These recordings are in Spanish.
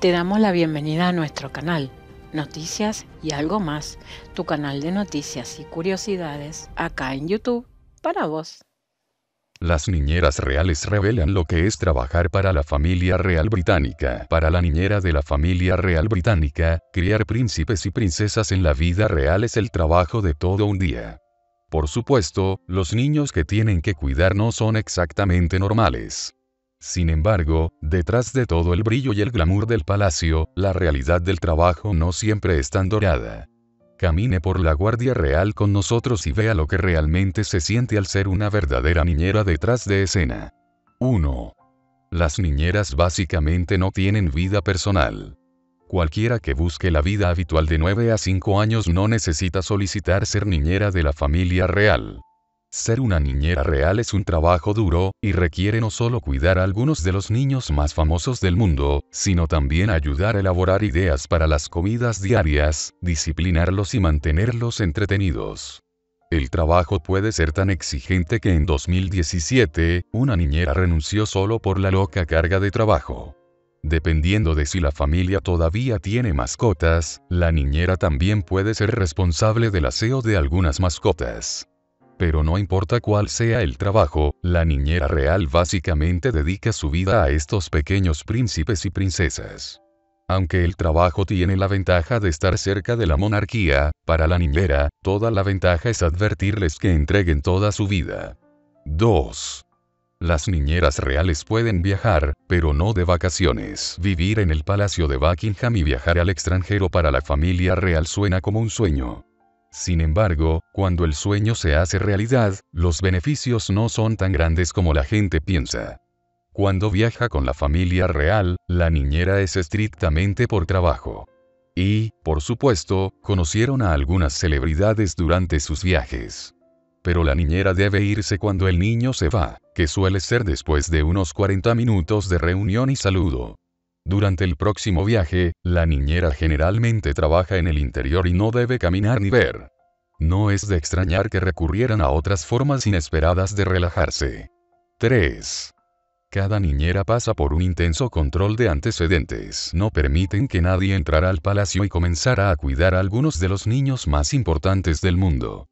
Te damos la bienvenida a nuestro canal, Noticias y algo más, tu canal de noticias y curiosidades acá en YouTube para vos. Las niñeras reales revelan lo que es trabajar para la familia real británica. Para la niñera de la familia real británica, criar príncipes y princesas en la vida real es el trabajo de todo un día. Por supuesto, los niños que tienen que cuidar no son exactamente normales. Sin embargo, detrás de todo el brillo y el glamour del palacio, la realidad del trabajo no siempre es tan dorada. Camine por la Guardia Real con nosotros y vea lo que realmente se siente al ser una verdadera niñera detrás de escena. 1. Las niñeras básicamente no tienen vida personal. Cualquiera que busque la vida habitual de 9 a 5 años no necesita solicitar ser niñera de la familia real. Ser una niñera real es un trabajo duro, y requiere no solo cuidar a algunos de los niños más famosos del mundo, sino también ayudar a elaborar ideas para las comidas diarias, disciplinarlos y mantenerlos entretenidos. El trabajo puede ser tan exigente que en 2017, una niñera renunció solo por la loca carga de trabajo. Dependiendo de si la familia todavía tiene mascotas, la niñera también puede ser responsable del aseo de algunas mascotas pero no importa cuál sea el trabajo, la niñera real básicamente dedica su vida a estos pequeños príncipes y princesas. Aunque el trabajo tiene la ventaja de estar cerca de la monarquía, para la niñera, toda la ventaja es advertirles que entreguen toda su vida. 2. Las niñeras reales pueden viajar, pero no de vacaciones. Vivir en el Palacio de Buckingham y viajar al extranjero para la familia real suena como un sueño. Sin embargo, cuando el sueño se hace realidad, los beneficios no son tan grandes como la gente piensa. Cuando viaja con la familia real, la niñera es estrictamente por trabajo. Y, por supuesto, conocieron a algunas celebridades durante sus viajes. Pero la niñera debe irse cuando el niño se va, que suele ser después de unos 40 minutos de reunión y saludo. Durante el próximo viaje, la niñera generalmente trabaja en el interior y no debe caminar ni ver. No es de extrañar que recurrieran a otras formas inesperadas de relajarse. 3. Cada niñera pasa por un intenso control de antecedentes. No permiten que nadie entrara al palacio y comenzara a cuidar a algunos de los niños más importantes del mundo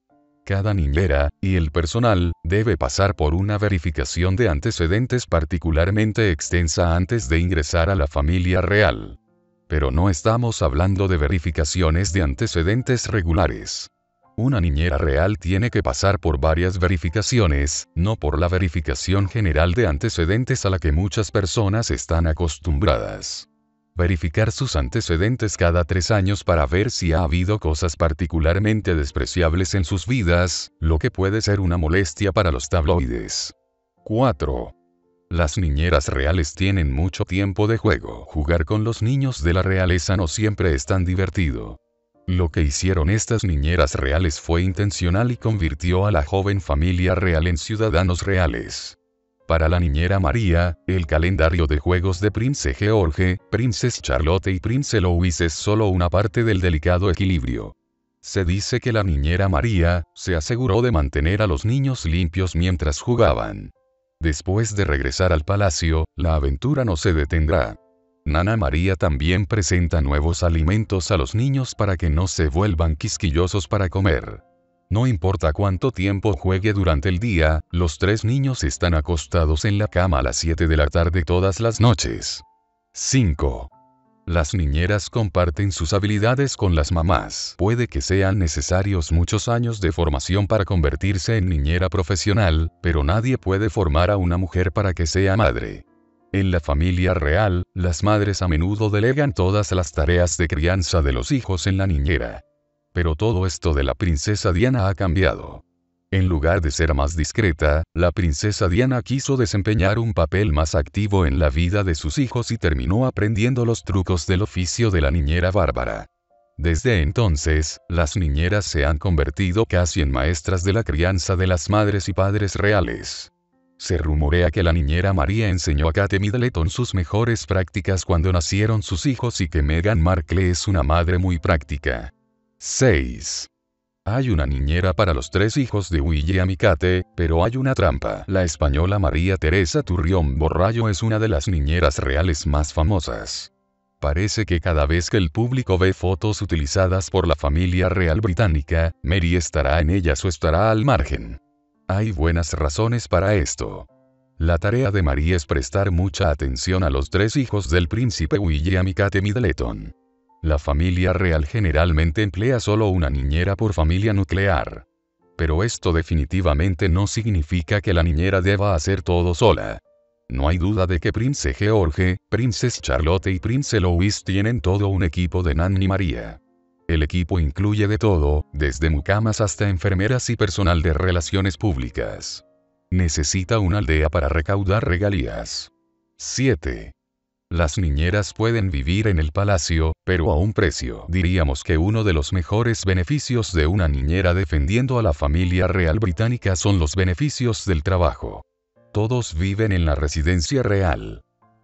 cada niñera, y el personal, debe pasar por una verificación de antecedentes particularmente extensa antes de ingresar a la familia real. Pero no estamos hablando de verificaciones de antecedentes regulares. Una niñera real tiene que pasar por varias verificaciones, no por la verificación general de antecedentes a la que muchas personas están acostumbradas verificar sus antecedentes cada tres años para ver si ha habido cosas particularmente despreciables en sus vidas, lo que puede ser una molestia para los tabloides. 4. Las niñeras reales tienen mucho tiempo de juego. Jugar con los niños de la realeza no siempre es tan divertido. Lo que hicieron estas niñeras reales fue intencional y convirtió a la joven familia real en ciudadanos reales para la niñera María, el calendario de juegos de Prince George, Princess Charlotte y Prince Louis es solo una parte del delicado equilibrio. Se dice que la niñera María se aseguró de mantener a los niños limpios mientras jugaban. Después de regresar al palacio, la aventura no se detendrá. Nana María también presenta nuevos alimentos a los niños para que no se vuelvan quisquillosos para comer. No importa cuánto tiempo juegue durante el día, los tres niños están acostados en la cama a las 7 de la tarde todas las noches. 5. Las niñeras comparten sus habilidades con las mamás. Puede que sean necesarios muchos años de formación para convertirse en niñera profesional, pero nadie puede formar a una mujer para que sea madre. En la familia real, las madres a menudo delegan todas las tareas de crianza de los hijos en la niñera. Pero todo esto de la princesa Diana ha cambiado. En lugar de ser más discreta, la princesa Diana quiso desempeñar un papel más activo en la vida de sus hijos y terminó aprendiendo los trucos del oficio de la niñera bárbara. Desde entonces, las niñeras se han convertido casi en maestras de la crianza de las madres y padres reales. Se rumorea que la niñera María enseñó a Kate Middleton sus mejores prácticas cuando nacieron sus hijos y que Meghan Markle es una madre muy práctica. 6. Hay una niñera para los tres hijos de William Amicate, pero hay una trampa. La española María Teresa Turrión Borrayo es una de las niñeras reales más famosas. Parece que cada vez que el público ve fotos utilizadas por la familia real británica, Mary estará en ellas o estará al margen. Hay buenas razones para esto. La tarea de María es prestar mucha atención a los tres hijos del príncipe William y Kate Middleton. La familia real generalmente emplea solo una niñera por familia nuclear. Pero esto definitivamente no significa que la niñera deba hacer todo sola. No hay duda de que Prince George, Princess Charlotte y Prince Louis tienen todo un equipo de Nanny María. El equipo incluye de todo, desde mucamas hasta enfermeras y personal de relaciones públicas. Necesita una aldea para recaudar regalías. 7. Las niñeras pueden vivir en el palacio, pero a un precio. Diríamos que uno de los mejores beneficios de una niñera defendiendo a la familia real británica son los beneficios del trabajo. Todos viven en la residencia real.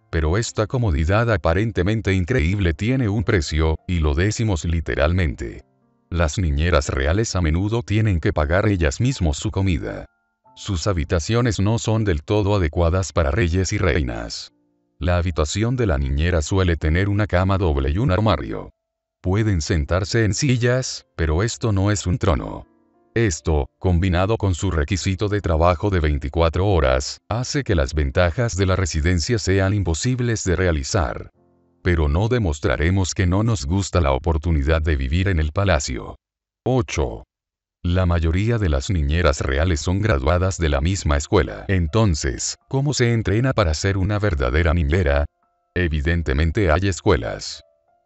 Pero esta comodidad aparentemente increíble tiene un precio, y lo decimos literalmente. Las niñeras reales a menudo tienen que pagar ellas mismas su comida. Sus habitaciones no son del todo adecuadas para reyes y reinas. La habitación de la niñera suele tener una cama doble y un armario. Pueden sentarse en sillas, pero esto no es un trono. Esto, combinado con su requisito de trabajo de 24 horas, hace que las ventajas de la residencia sean imposibles de realizar. Pero no demostraremos que no nos gusta la oportunidad de vivir en el palacio. 8. La mayoría de las niñeras reales son graduadas de la misma escuela. Entonces, ¿cómo se entrena para ser una verdadera niñera? Evidentemente hay escuelas.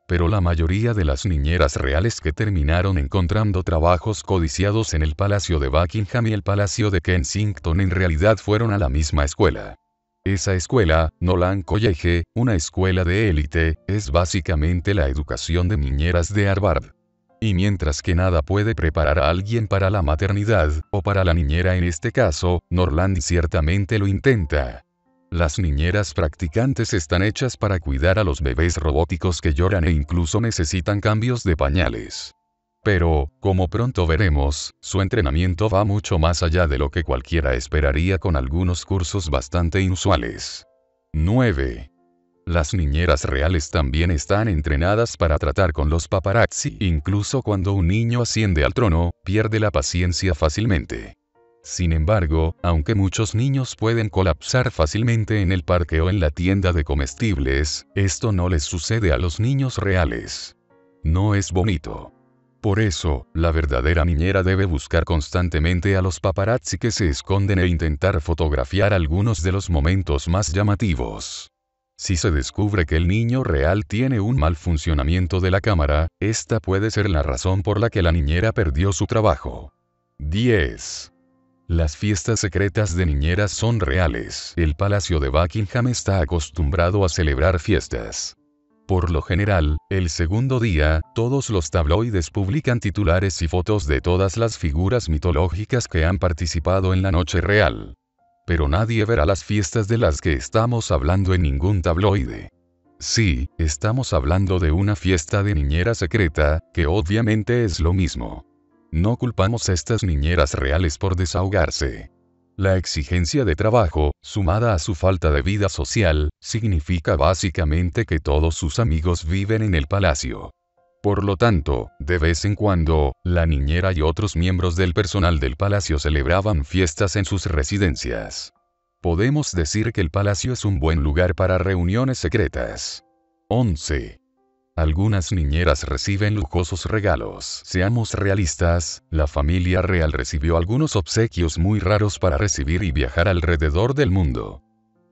Pero la mayoría de las niñeras reales que terminaron encontrando trabajos codiciados en el Palacio de Buckingham y el Palacio de Kensington en realidad fueron a la misma escuela. Esa escuela, Nolan College, una escuela de élite, es básicamente la educación de niñeras de Harvard. Y mientras que nada puede preparar a alguien para la maternidad, o para la niñera en este caso, Norland ciertamente lo intenta. Las niñeras practicantes están hechas para cuidar a los bebés robóticos que lloran e incluso necesitan cambios de pañales. Pero, como pronto veremos, su entrenamiento va mucho más allá de lo que cualquiera esperaría con algunos cursos bastante inusuales. 9. Las niñeras reales también están entrenadas para tratar con los paparazzi, incluso cuando un niño asciende al trono, pierde la paciencia fácilmente. Sin embargo, aunque muchos niños pueden colapsar fácilmente en el parque o en la tienda de comestibles, esto no les sucede a los niños reales. No es bonito. Por eso, la verdadera niñera debe buscar constantemente a los paparazzi que se esconden e intentar fotografiar algunos de los momentos más llamativos. Si se descubre que el niño real tiene un mal funcionamiento de la cámara, esta puede ser la razón por la que la niñera perdió su trabajo. 10. Las fiestas secretas de niñeras son reales. El Palacio de Buckingham está acostumbrado a celebrar fiestas. Por lo general, el segundo día, todos los tabloides publican titulares y fotos de todas las figuras mitológicas que han participado en la noche real pero nadie verá las fiestas de las que estamos hablando en ningún tabloide. Sí, estamos hablando de una fiesta de niñera secreta, que obviamente es lo mismo. No culpamos a estas niñeras reales por desahogarse. La exigencia de trabajo, sumada a su falta de vida social, significa básicamente que todos sus amigos viven en el palacio. Por lo tanto, de vez en cuando, la niñera y otros miembros del personal del palacio celebraban fiestas en sus residencias. Podemos decir que el palacio es un buen lugar para reuniones secretas. 11. Algunas niñeras reciben lujosos regalos. Seamos realistas, la familia real recibió algunos obsequios muy raros para recibir y viajar alrededor del mundo.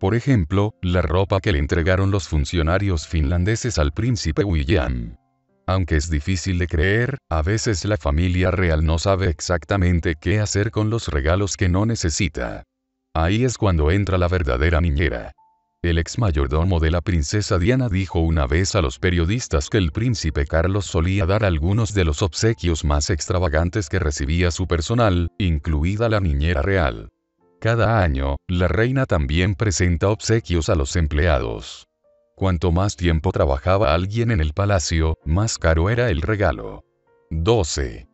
Por ejemplo, la ropa que le entregaron los funcionarios finlandeses al príncipe William. Aunque es difícil de creer, a veces la familia real no sabe exactamente qué hacer con los regalos que no necesita. Ahí es cuando entra la verdadera niñera. El ex mayordomo de la princesa Diana dijo una vez a los periodistas que el príncipe Carlos solía dar algunos de los obsequios más extravagantes que recibía su personal, incluida la niñera real. Cada año, la reina también presenta obsequios a los empleados. Cuanto más tiempo trabajaba alguien en el palacio, más caro era el regalo. 12.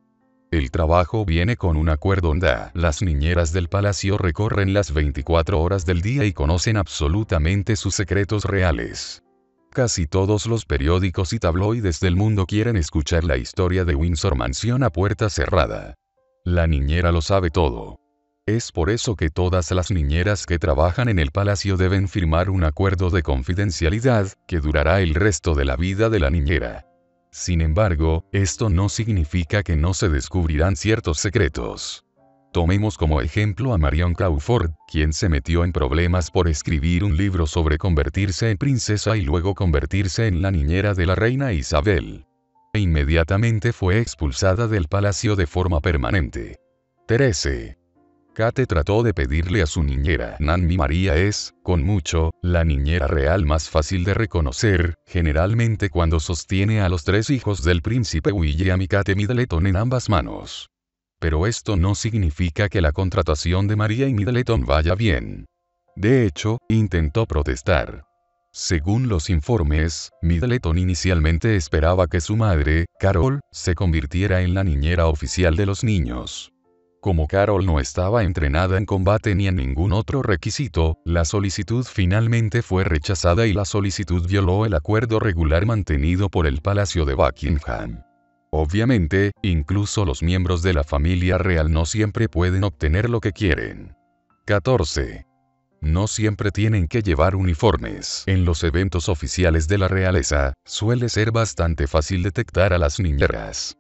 El trabajo viene con un acuerdo onda. Las niñeras del palacio recorren las 24 horas del día y conocen absolutamente sus secretos reales. Casi todos los periódicos y tabloides del mundo quieren escuchar la historia de Windsor Mansión a puerta cerrada. La niñera lo sabe todo. Es por eso que todas las niñeras que trabajan en el palacio deben firmar un acuerdo de confidencialidad, que durará el resto de la vida de la niñera. Sin embargo, esto no significa que no se descubrirán ciertos secretos. Tomemos como ejemplo a Marion Crawford, quien se metió en problemas por escribir un libro sobre convertirse en princesa y luego convertirse en la niñera de la reina Isabel. E inmediatamente fue expulsada del palacio de forma permanente. 13. Kate trató de pedirle a su niñera, Nanmi María es, con mucho, la niñera real más fácil de reconocer, generalmente cuando sostiene a los tres hijos del príncipe William y Kate Middleton en ambas manos. Pero esto no significa que la contratación de María y Middleton vaya bien. De hecho, intentó protestar. Según los informes, Middleton inicialmente esperaba que su madre, Carol, se convirtiera en la niñera oficial de los niños. Como Carol no estaba entrenada en combate ni en ningún otro requisito, la solicitud finalmente fue rechazada y la solicitud violó el acuerdo regular mantenido por el Palacio de Buckingham. Obviamente, incluso los miembros de la familia real no siempre pueden obtener lo que quieren. 14. No siempre tienen que llevar uniformes. En los eventos oficiales de la realeza, suele ser bastante fácil detectar a las niñeras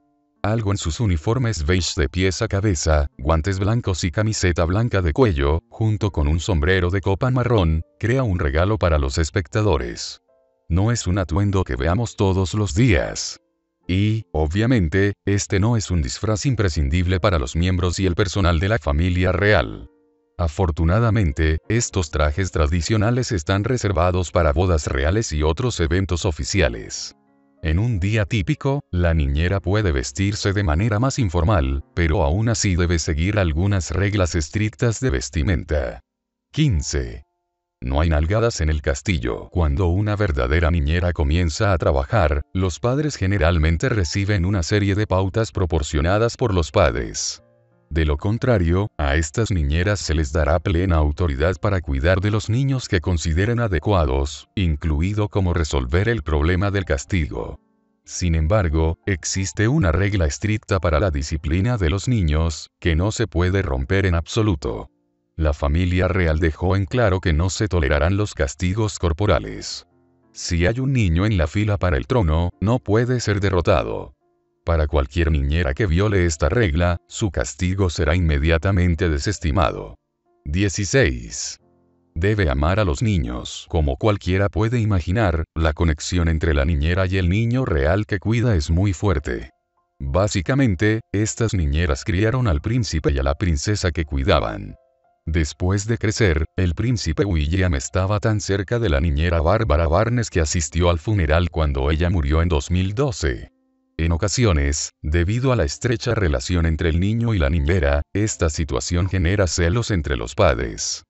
algo en sus uniformes beige de pies a cabeza, guantes blancos y camiseta blanca de cuello, junto con un sombrero de copa marrón, crea un regalo para los espectadores. No es un atuendo que veamos todos los días. Y, obviamente, este no es un disfraz imprescindible para los miembros y el personal de la familia real. Afortunadamente, estos trajes tradicionales están reservados para bodas reales y otros eventos oficiales. En un día típico, la niñera puede vestirse de manera más informal, pero aún así debe seguir algunas reglas estrictas de vestimenta. 15. No hay nalgadas en el castillo. Cuando una verdadera niñera comienza a trabajar, los padres generalmente reciben una serie de pautas proporcionadas por los padres. De lo contrario, a estas niñeras se les dará plena autoridad para cuidar de los niños que consideren adecuados, incluido como resolver el problema del castigo. Sin embargo, existe una regla estricta para la disciplina de los niños, que no se puede romper en absoluto. La familia real dejó en claro que no se tolerarán los castigos corporales. Si hay un niño en la fila para el trono, no puede ser derrotado. Para cualquier niñera que viole esta regla, su castigo será inmediatamente desestimado. 16. Debe amar a los niños. Como cualquiera puede imaginar, la conexión entre la niñera y el niño real que cuida es muy fuerte. Básicamente, estas niñeras criaron al príncipe y a la princesa que cuidaban. Después de crecer, el príncipe William estaba tan cerca de la niñera Bárbara Barnes que asistió al funeral cuando ella murió en 2012. En ocasiones, debido a la estrecha relación entre el niño y la niñera, esta situación genera celos entre los padres.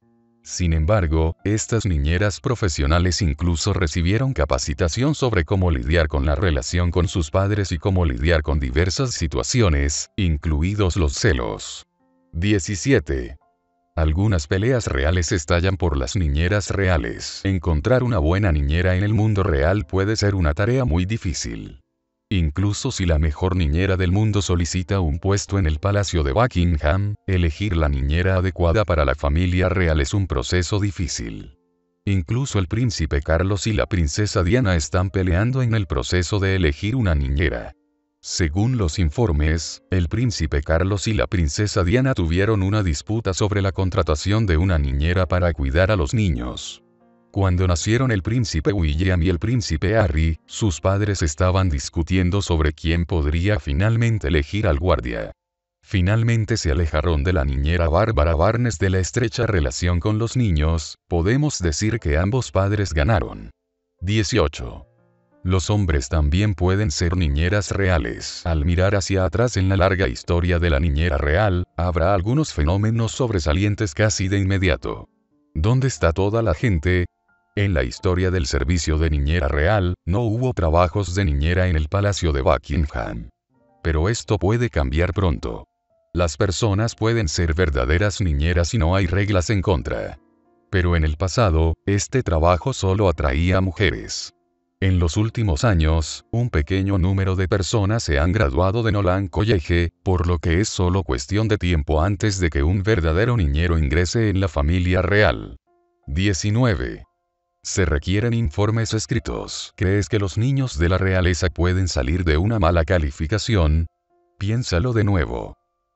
Sin embargo, estas niñeras profesionales incluso recibieron capacitación sobre cómo lidiar con la relación con sus padres y cómo lidiar con diversas situaciones, incluidos los celos. 17. Algunas peleas reales estallan por las niñeras reales. Encontrar una buena niñera en el mundo real puede ser una tarea muy difícil. Incluso si la mejor niñera del mundo solicita un puesto en el Palacio de Buckingham, elegir la niñera adecuada para la familia real es un proceso difícil. Incluso el príncipe Carlos y la princesa Diana están peleando en el proceso de elegir una niñera. Según los informes, el príncipe Carlos y la princesa Diana tuvieron una disputa sobre la contratación de una niñera para cuidar a los niños. Cuando nacieron el príncipe William y el príncipe Harry, sus padres estaban discutiendo sobre quién podría finalmente elegir al guardia. Finalmente se alejaron de la niñera Bárbara Barnes de la estrecha relación con los niños, podemos decir que ambos padres ganaron. 18. Los hombres también pueden ser niñeras reales. Al mirar hacia atrás en la larga historia de la niñera real, habrá algunos fenómenos sobresalientes casi de inmediato. ¿Dónde está toda la gente? En la historia del servicio de niñera real, no hubo trabajos de niñera en el Palacio de Buckingham. Pero esto puede cambiar pronto. Las personas pueden ser verdaderas niñeras y no hay reglas en contra. Pero en el pasado, este trabajo solo atraía mujeres. En los últimos años, un pequeño número de personas se han graduado de Nolan College, por lo que es solo cuestión de tiempo antes de que un verdadero niñero ingrese en la familia real. 19. Se requieren informes escritos. ¿Crees que los niños de la realeza pueden salir de una mala calificación? Piénsalo de nuevo.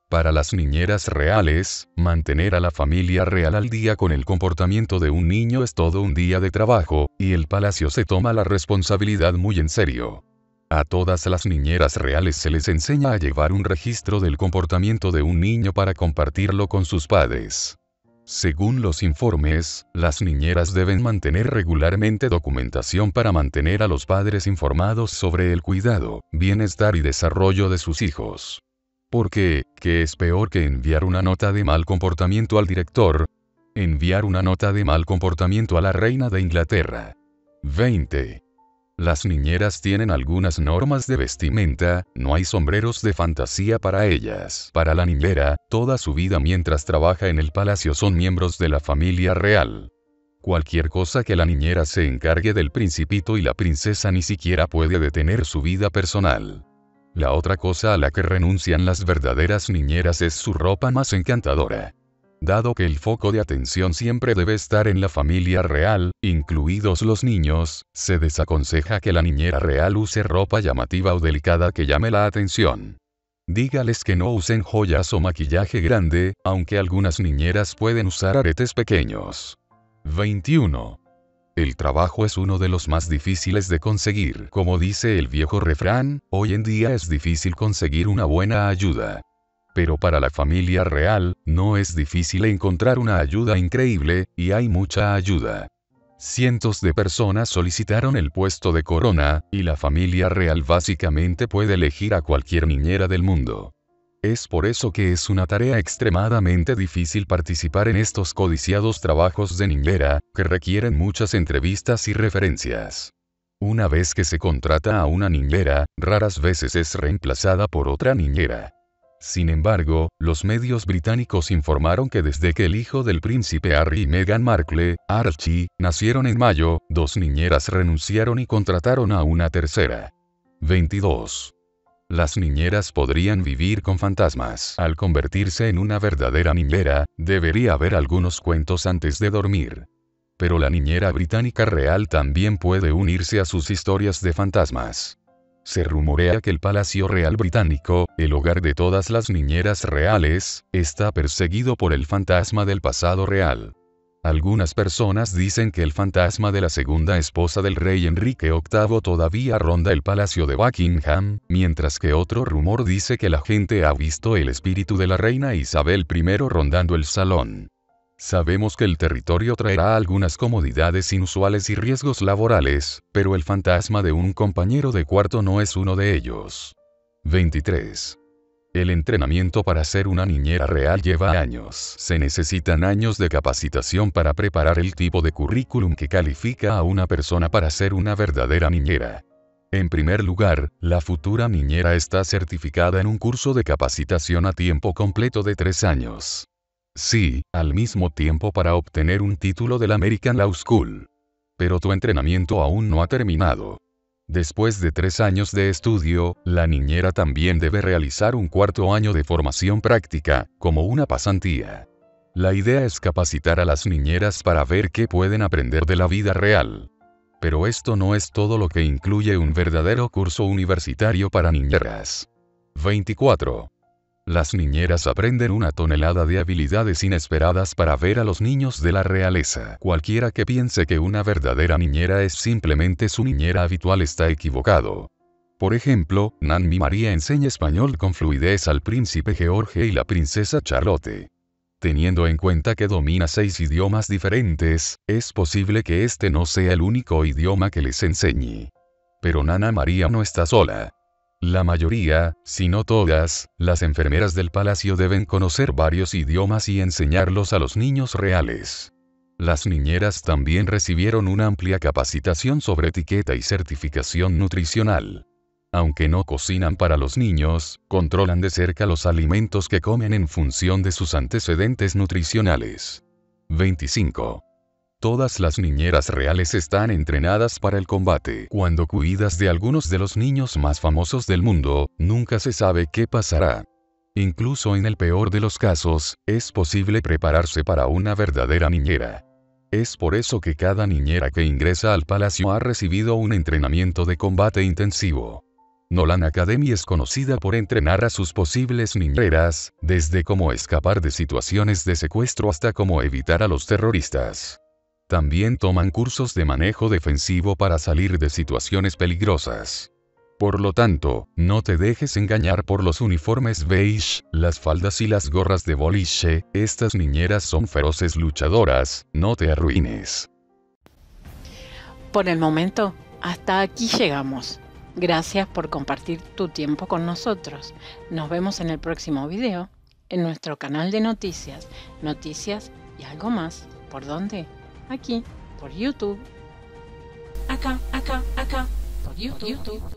Para las niñeras reales, mantener a la familia real al día con el comportamiento de un niño es todo un día de trabajo, y el palacio se toma la responsabilidad muy en serio. A todas las niñeras reales se les enseña a llevar un registro del comportamiento de un niño para compartirlo con sus padres. Según los informes, las niñeras deben mantener regularmente documentación para mantener a los padres informados sobre el cuidado, bienestar y desarrollo de sus hijos. Porque, ¿qué es peor que enviar una nota de mal comportamiento al director? Enviar una nota de mal comportamiento a la reina de Inglaterra. 20. Las niñeras tienen algunas normas de vestimenta, no hay sombreros de fantasía para ellas. Para la niñera, toda su vida mientras trabaja en el palacio son miembros de la familia real. Cualquier cosa que la niñera se encargue del principito y la princesa ni siquiera puede detener su vida personal. La otra cosa a la que renuncian las verdaderas niñeras es su ropa más encantadora. Dado que el foco de atención siempre debe estar en la familia real, incluidos los niños, se desaconseja que la niñera real use ropa llamativa o delicada que llame la atención. Dígales que no usen joyas o maquillaje grande, aunque algunas niñeras pueden usar aretes pequeños. 21. El trabajo es uno de los más difíciles de conseguir. Como dice el viejo refrán, hoy en día es difícil conseguir una buena ayuda pero para la familia real, no es difícil encontrar una ayuda increíble, y hay mucha ayuda. Cientos de personas solicitaron el puesto de corona, y la familia real básicamente puede elegir a cualquier niñera del mundo. Es por eso que es una tarea extremadamente difícil participar en estos codiciados trabajos de niñera, que requieren muchas entrevistas y referencias. Una vez que se contrata a una niñera, raras veces es reemplazada por otra niñera. Sin embargo, los medios británicos informaron que desde que el hijo del príncipe Harry y Meghan Markle, Archie, nacieron en mayo, dos niñeras renunciaron y contrataron a una tercera. 22. Las niñeras podrían vivir con fantasmas. Al convertirse en una verdadera niñera, debería haber algunos cuentos antes de dormir. Pero la niñera británica real también puede unirse a sus historias de fantasmas se rumorea que el Palacio Real Británico, el hogar de todas las niñeras reales, está perseguido por el fantasma del pasado real. Algunas personas dicen que el fantasma de la segunda esposa del rey Enrique VIII todavía ronda el palacio de Buckingham, mientras que otro rumor dice que la gente ha visto el espíritu de la reina Isabel I rondando el salón. Sabemos que el territorio traerá algunas comodidades inusuales y riesgos laborales, pero el fantasma de un compañero de cuarto no es uno de ellos. 23. El entrenamiento para ser una niñera real lleva años. Se necesitan años de capacitación para preparar el tipo de currículum que califica a una persona para ser una verdadera niñera. En primer lugar, la futura niñera está certificada en un curso de capacitación a tiempo completo de tres años. Sí, al mismo tiempo para obtener un título del American Law School. Pero tu entrenamiento aún no ha terminado. Después de tres años de estudio, la niñera también debe realizar un cuarto año de formación práctica, como una pasantía. La idea es capacitar a las niñeras para ver qué pueden aprender de la vida real. Pero esto no es todo lo que incluye un verdadero curso universitario para niñeras. 24. Las niñeras aprenden una tonelada de habilidades inesperadas para ver a los niños de la realeza. Cualquiera que piense que una verdadera niñera es simplemente su niñera habitual está equivocado. Por ejemplo, Nanmi María enseña español con fluidez al príncipe George y la princesa Charlotte. Teniendo en cuenta que domina seis idiomas diferentes, es posible que este no sea el único idioma que les enseñe. Pero Nana María no está sola. La mayoría, si no todas, las enfermeras del palacio deben conocer varios idiomas y enseñarlos a los niños reales. Las niñeras también recibieron una amplia capacitación sobre etiqueta y certificación nutricional. Aunque no cocinan para los niños, controlan de cerca los alimentos que comen en función de sus antecedentes nutricionales. 25. Todas las niñeras reales están entrenadas para el combate. Cuando cuidas de algunos de los niños más famosos del mundo, nunca se sabe qué pasará. Incluso en el peor de los casos, es posible prepararse para una verdadera niñera. Es por eso que cada niñera que ingresa al palacio ha recibido un entrenamiento de combate intensivo. Nolan Academy es conocida por entrenar a sus posibles niñeras, desde cómo escapar de situaciones de secuestro hasta cómo evitar a los terroristas. También toman cursos de manejo defensivo para salir de situaciones peligrosas. Por lo tanto, no te dejes engañar por los uniformes beige, las faldas y las gorras de boliche, estas niñeras son feroces luchadoras, no te arruines. Por el momento, hasta aquí llegamos. Gracias por compartir tu tiempo con nosotros. Nos vemos en el próximo video, en nuestro canal de noticias, noticias y algo más. ¿Por dónde? aqui por YouTube. Acá, acá, acá, por YouTube. Por YouTube.